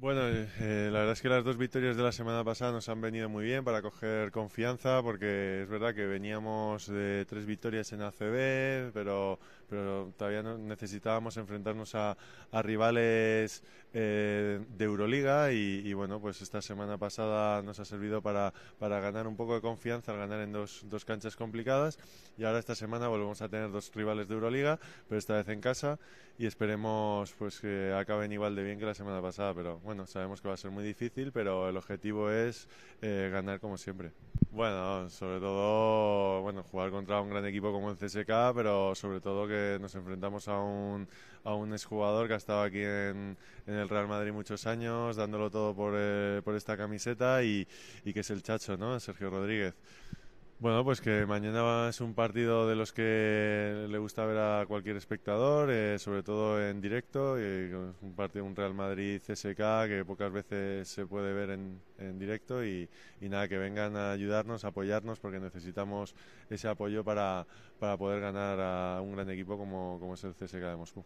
Bueno, eh, la verdad es que las dos victorias de la semana pasada nos han venido muy bien para coger confianza, porque es verdad que veníamos de tres victorias en ACB, pero todavía necesitábamos enfrentarnos a, rivales eh, de Euroliga y, bueno, pues esta semana pasada nos ha servido para, para ganar un poco de confianza al ganar en dos, dos, canchas complicadas y ahora esta semana volvemos a tener dos rivales de Euroliga, pero esta vez en casa y esperemos pues que acaben igual de bien que la semana pasada, pero bueno, sabemos que va a ser muy difícil, pero el objetivo es eh, ganar como siempre. Bueno, sobre todo, bueno, jugar contra un gran equipo como el CSK, pero sobre todo que nos enfrentemos enfrentamos a un, a un exjugador que ha estado aquí en, el Real Madrid muchos años, dándolo todo por, eh, por esta camiseta y, y que es el chacho, ¿no? Sergio Rodríguez. Bueno, pues que mañana es un partido de los que le gusta ver a cualquier espectador, eh, sobre todo en directo. un partido, un Real Madrid CSK que pocas veces se puede ver en, directo y, nada, que vengan a ayudarnos, a apoyarnos, porque necesitamos ese apoyo para, poder ganar a un gran equipo como, como es el CSK de Moscú.